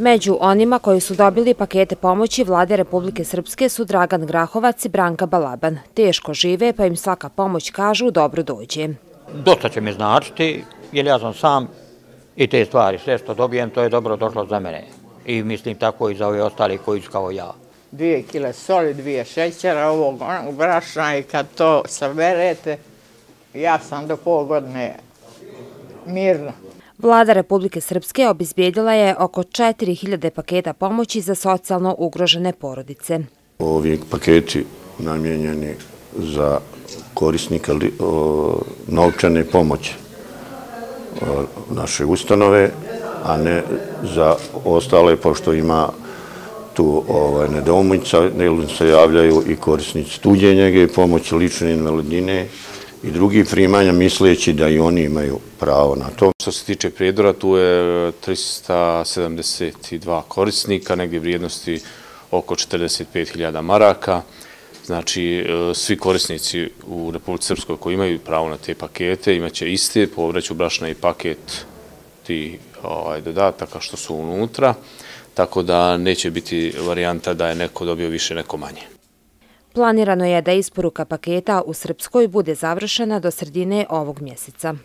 Među onima koji su dobili pakete pomoći vlade Republike Srpske su Dragan Grahovac i Branka Balaban. Teško žive, pa im svaka pomoć kažu dobro dođe. Dosta će mi značiti, jer ja sam sam i te stvari, sve što dobijem, to je dobro došlo za mene. I mislim tako i za ove ostale koji su kao ja. Dvije kile soli, dvije šećera, ovog brašna i kad to saberete, ja sam do pol godine mirno. Vlada Republike Srpske obizbjedila je oko 4000 paketa pomoći za socijalno ugrožene porodice. Ovi paketi namjenjeni za korisnike novčane pomoći naše ustanove, a ne za ostale, pošto ima tu ovaj, nedomica, ne li se javljaju i korisnici tuđe i pomoći lične invalidine, i drugi primanja misleći da i oni imaju pravo na to. Što se tiče prijedora, tu je 372 eh, korisnika, negdje vrijednosti oko 45.000 maraka. Znači, eh, svi korisnici u Republike Srpskoj koji imaju pravo na te pakete će iste, povreću brašna i paket ti ovaj, dodataka što su unutra, tako da neće biti varijanta da je neko dobio više, neko manje. Planirano je da isporuka paketa u Srpskoj bude završena do sredine ovog mjeseca.